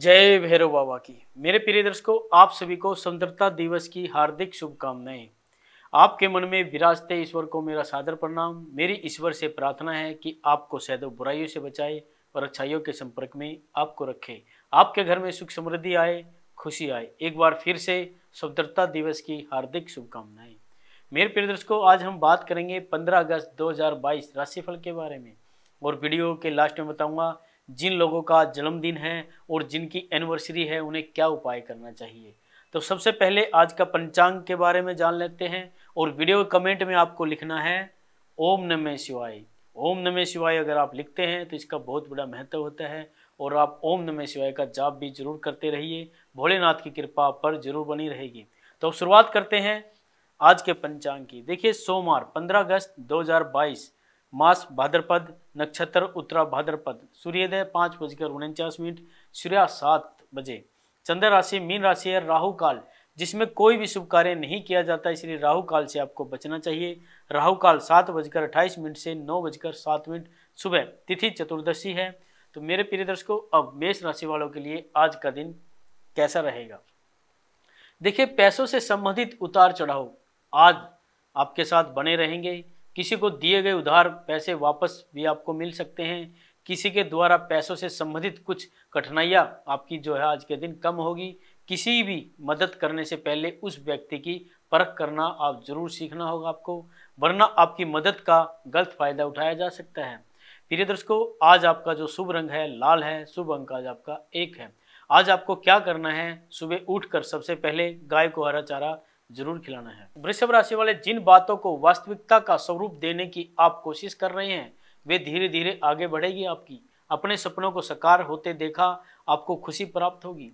जय भैरव बाबा की मेरे प्रिय दर्शकों आप सभी को स्वतंत्रता दिवस की हार्दिक शुभकामनाएं आपके मन में विराजते ईश्वर को मेरा सादर प्रणाम मेरी ईश्वर से प्रार्थना है कि आपको सदैव बुराइयों से बचाए और अच्छाइयों के संपर्क में आपको रखे आपके घर में सुख समृद्धि आए खुशी आए एक बार फिर से स्वतंत्रता दिवस की हार्दिक शुभकामनाएं मेरे प्रिय दर्शकों आज हम बात करेंगे पंद्रह अगस्त दो राशिफल के बारे में और वीडियो के लास्ट में बताऊंगा जिन लोगों का जन्मदिन है और जिनकी एनिवर्सरी है उन्हें क्या उपाय करना चाहिए तो सबसे पहले आज का पंचांग के बारे में जान लेते हैं और वीडियो कमेंट में आपको लिखना है ओम नमः शिवाय ओम नमः शिवाय अगर आप लिखते हैं तो इसका बहुत बड़ा महत्व होता है और आप ओम नमः शिवाय का जाप भी जरूर करते रहिए भोलेनाथ की कृपा पर जरूर बनी रहेगी तो शुरुआत करते हैं आज के पंचांग की देखिए सोमवार 15 अगस्त 2022 मास भाद्रपद नक्षत्र उत्तरा भाद्रपद सूर्योदय पाँच बजकर उनचास मिनट सूर्या सात बजे चंद्र राशि मीन राशि है राहु काल जिसमें कोई भी शुभ कार्य नहीं किया जाता इसलिए राहु काल से आपको बचना चाहिए राहु काल सात बजकर अट्ठाईस मिनट से नौ बजकर सात मिनट सुबह तिथि चतुर्दशी है तो मेरे प्रिय दर्शकों अब मेष राशि वालों के लिए आज का दिन कैसा रहेगा देखिए पैसों से संबंधित उतार चढ़ाव आज आपके साथ बने रहेंगे किसी को दिए गए उधार पैसे वापस भी आपको मिल सकते हैं किसी के द्वारा पैसों से संबंधित कुछ कठिनाइयाँ आपकी जो है आज के दिन कम होगी किसी भी मदद करने से पहले उस व्यक्ति की परख करना आप जरूर सीखना होगा आपको वरना आपकी मदद का गलत फायदा उठाया जा सकता है प्रिय दर्शकों आज आपका जो शुभ रंग है लाल है शुभ अंक आज आपका एक है आज आपको क्या करना है सुबह उठकर सबसे पहले गाय को हरा चारा जरूर खिलाना है वृषभ राशि वाले जिन बातों को वास्तविकता का स्वरूप देने की आप कोशिश कर रहे हैं वे धीरे धीरे आगे बढ़ेगी आपकी अपने सपनों को साकार होते देखा आपको खुशी प्राप्त होगी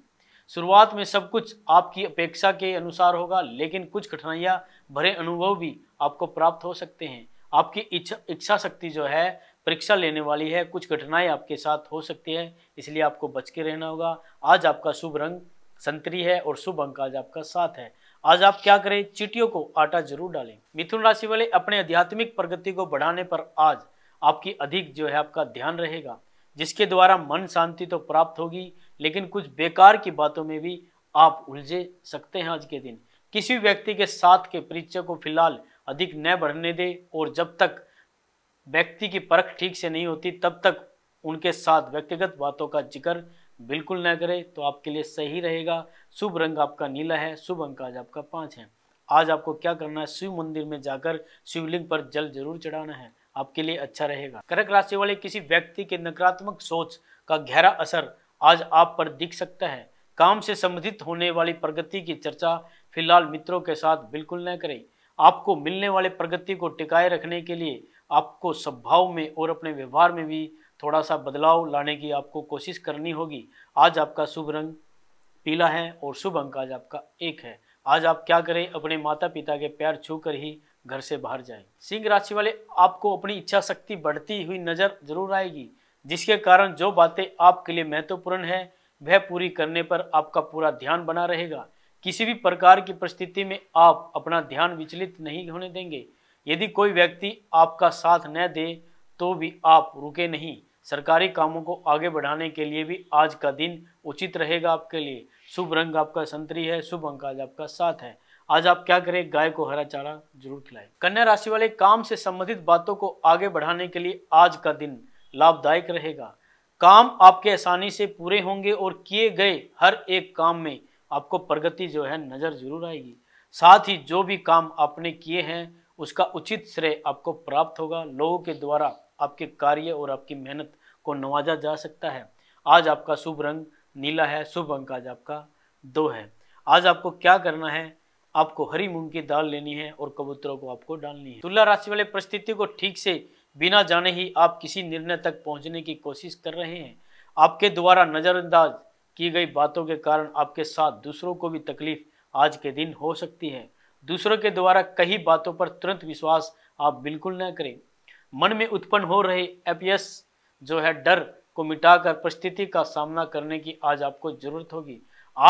शुरुआत में सब कुछ आपकी अपेक्षा के अनुसार होगा लेकिन कुछ कठिनाइयाँ भरे अनुभव भी आपको प्राप्त हो सकते हैं आपकी इच्छा इच्छा शक्ति जो है परीक्षा लेने वाली है कुछ कठिनाई आपके साथ हो सकती है इसलिए आपको बच के रहना होगा आज आपका शुभ रंग संतरी है और शुभ अंक आज आपका साथ है आज आप क्या करें चिटियों को आटा जरूर डालें मिथुन राशि वाले अपने आध्यात्मिक प्रगति को बढ़ाने पर आज आपकी अधिक जो है आपका ध्यान रहेगा जिसके द्वारा मन शांति तो प्राप्त होगी लेकिन कुछ बेकार की बातों में भी आप उलझे सकते हैं आज के दिन किसी व्यक्ति के साथ के परिचय को फिलहाल अधिक न बढ़ने दें और जब तक व्यक्ति की परख ठीक से नहीं होती तब तक उनके साथ व्यक्तिगत बातों का जिक्र बिल्कुल ना करें तो आपके लिए सही रहेगा शुभ रंग आपका नीला है शुभ अंक आज आपका पाँच है आज आपको क्या करना है शिव मंदिर में जाकर शिवलिंग पर जल जरूर चढ़ाना है आपके लिए अच्छा रहेगा कर्क राशि वाले किसी व्यक्ति के नकारात्मक सोच का गहरा असर आज आप पर दिख सकता है काम से संबंधित होने वाली प्रगति की चर्चा फिलहाल मित्रों के साथ बिल्कुल न करें आपको मिलने वाले प्रगति को टिकाए रखने के लिए आपको स्वभाव में और अपने व्यवहार में भी थोड़ा सा बदलाव लाने की आपको कोशिश करनी होगी आज आपका शुभ रंग पीला है और शुभ अंक आज आपका एक है आज आप क्या करें अपने माता पिता के प्यार छू ही घर से बाहर जाएं सिंह राशि वाले आपको अपनी इच्छा शक्ति बढ़ती हुई नजर जरूर आएगी जिसके कारण जो बातें आपके लिए महत्वपूर्ण है वह पूरी करने पर आपका पूरा ध्यान बना रहेगा किसी भी प्रकार की परिस्थिति में आप अपना ध्यान विचलित नहीं होने देंगे यदि कोई व्यक्ति आपका साथ न दे तो भी आप रुके नहीं सरकारी कामों को आगे बढ़ाने के लिए भी आज का दिन उचित रहेगा आपके लिए शुभ रंग आपका संतरी है शुभ अंक आज आपका साथ है आज आप क्या करें गाय को हरा चारा जरूर खिलाएं कन्या राशि वाले काम से संबंधित बातों को आगे बढ़ाने के लिए आज का दिन लाभदायक रहेगा काम आपके आसानी से पूरे होंगे और किए गए हर एक काम में आपको प्रगति जो है नज़र जरूर आएगी साथ ही जो भी काम आपने किए हैं उसका उचित श्रेय आपको प्राप्त होगा लोगों के द्वारा आपके कार्य और आपकी मेहनत को नवाजा जा सकता है आज आपका शुभ रंग नीला है शुभ अंक आज आपका दो है आज आपको क्या करना है आपको हरी मूंग की दाल लेनी है और कबूतरों को आपको डालनी है तुला राशि वाले परिस्थिति को ठीक से बिना जाने ही आप किसी निर्णय तक पहुंचने की कोशिश कर रहे हैं आपके द्वारा नज़रअंदाज की गई बातों के कारण आपके साथ दूसरों को भी तकलीफ आज के दिन हो सकती है दूसरों के द्वारा कई बातों पर तुरंत विश्वास आप बिल्कुल न करें मन में उत्पन्न हो रहे एपियस जो है डर को मिटाकर परिस्थिति का सामना करने की आज आपको जरूरत होगी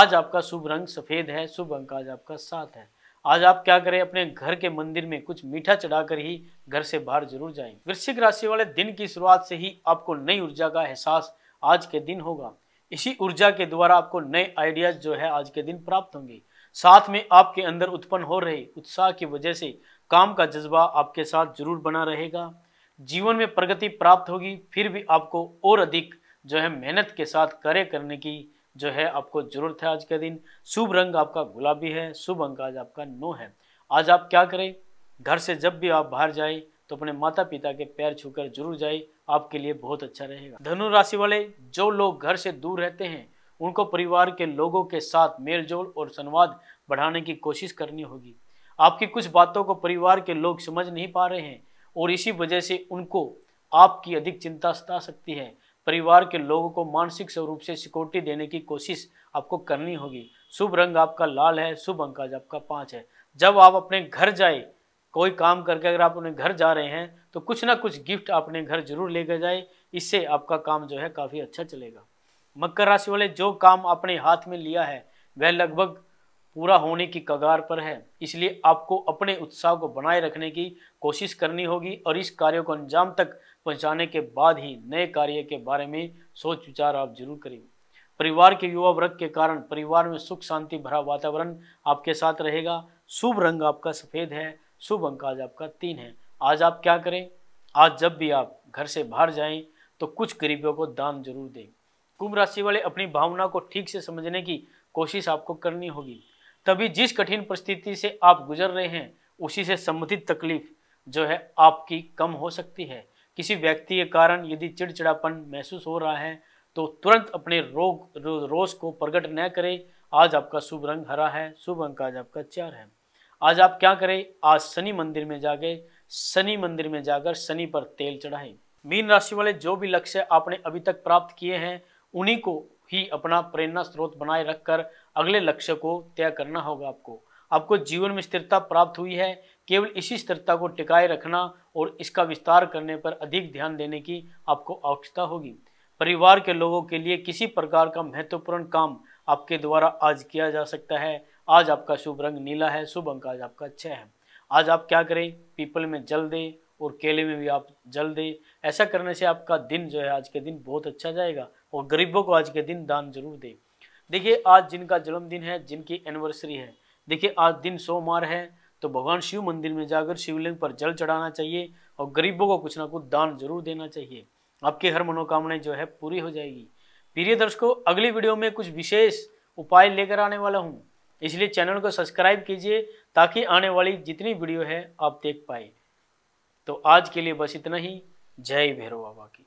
आज आपका शुभ रंग सफ़ेद है शुभ अंक आज आपका साथ है आज आप क्या करें अपने घर के मंदिर में कुछ मीठा चढ़ाकर ही घर से बाहर जरूर जाएं। वृश्चिक राशि वाले दिन की शुरुआत से ही आपको नई ऊर्जा का एहसास आज के दिन होगा इसी ऊर्जा के द्वारा आपको नए आइडियाज जो है आज के दिन प्राप्त होंगे साथ में आपके अंदर उत्पन्न हो रहे उत्साह की वजह से काम का जज्बा आपके साथ जरूर बना रहेगा जीवन में प्रगति प्राप्त होगी फिर भी आपको और अधिक जो है मेहनत के साथ कार्य करने की जो है आपको जरूरत है आज का दिन शुभ रंग आपका गुलाबी है शुभ अंक आज आपका नो है आज आप क्या करें घर से जब भी आप बाहर जाए तो अपने माता पिता के पैर छूकर जरूर जाए आपके लिए बहुत अच्छा रहेगा धनु राशि वाले जो लोग घर से दूर रहते हैं उनको परिवार के लोगों के साथ मेलजोल और संवाद बढ़ाने की कोशिश करनी होगी आपकी कुछ बातों को परिवार के लोग समझ नहीं पा रहे हैं और इसी वजह से उनको आपकी अधिक चिंता सता सकती है परिवार के लोगों को मानसिक स्वरूप से सिक्योरिटी देने की कोशिश आपको करनी होगी शुभ रंग आपका लाल है शुभ आज आपका पाँच है जब आप अपने घर जाए कोई काम करके अगर आप अपने घर जा रहे हैं तो कुछ ना कुछ गिफ्ट अपने घर जरूर लेकर जाए इससे आपका काम जो है काफ़ी अच्छा चलेगा मकर राशि वाले जो काम अपने हाथ में लिया है वह लगभग पूरा होने की कगार पर है इसलिए आपको अपने उत्साह को बनाए रखने की कोशिश करनी होगी और इस कार्य को अंजाम तक पहुंचाने के बाद ही नए कार्य के बारे में सोच विचार आप जरूर करें परिवार के युवा वर्ग के कारण परिवार में सुख शांति भरा वातावरण आपके साथ रहेगा शुभ रंग आपका सफ़ेद है शुभ अंक आज आपका तीन है आज आप क्या करें आज जब भी आप घर से बाहर जाएं तो कुछ गरीबों को दान जरूर दें कुंभ राशि वाले अपनी भावना को ठीक से समझने की कोशिश आपको करनी होगी तभी जिस कठिन परिस्थिति से आप गुजर रहे हैं उसी से संबंधित तकलीफ जो है आपकी कम हो सकती है किसी व्यक्ति के कारण यदि चिड़चिड़ापन महसूस हो रहा है तो तुरंत अपने रोग रो, रोष को प्रकट न करें आज आपका शुभ रंग हरा है शुभ अंक आज आपका चार है आज आप क्या करें आज शनि मंदिर में जाके शनि मंदिर में जाकर शनि पर तेल चढ़ाएं मीन राशि वाले जो भी लक्ष्य आपने अभी तक प्राप्त किए हैं उन्हीं को ही अपना प्रेरणा स्रोत बनाए रखकर अगले लक्ष्य को तय करना होगा आपको आपको जीवन में स्थिरता प्राप्त हुई है केवल इसी स्थिरता को टिकाए रखना और इसका विस्तार करने पर अधिक ध्यान देने की आपको आवश्यकता होगी परिवार के लोगों के लिए किसी प्रकार का महत्वपूर्ण काम आपके द्वारा आज किया जा सकता है आज आपका शुभ रंग नीला है शुभ अंक आज आपका अच्छा है आज आप क्या करें पीपल में जल दें और केले में भी आप जल दें ऐसा करने से आपका दिन जो है आज के दिन बहुत अच्छा जाएगा और गरीबों को आज के दिन दान जरूर दें देखिए आज जिनका जन्मदिन है जिनकी एनिवर्सरी है देखिए आज दिन सोमवार है तो भगवान शिव मंदिर में जाकर शिवलिंग पर जल चढ़ाना चाहिए और गरीबों को कुछ ना कुछ दान जरूर देना चाहिए आपकी हर मनोकामनाएं जो है पूरी हो जाएगी प्रिय दर्शकों अगली वीडियो में कुछ विशेष उपाय लेकर आने वाला हूँ इसलिए चैनल को सब्सक्राइब कीजिए ताकि आने वाली जितनी वीडियो है आप देख पाए तो आज के लिए बस इतना ही जय भैरव बाबा की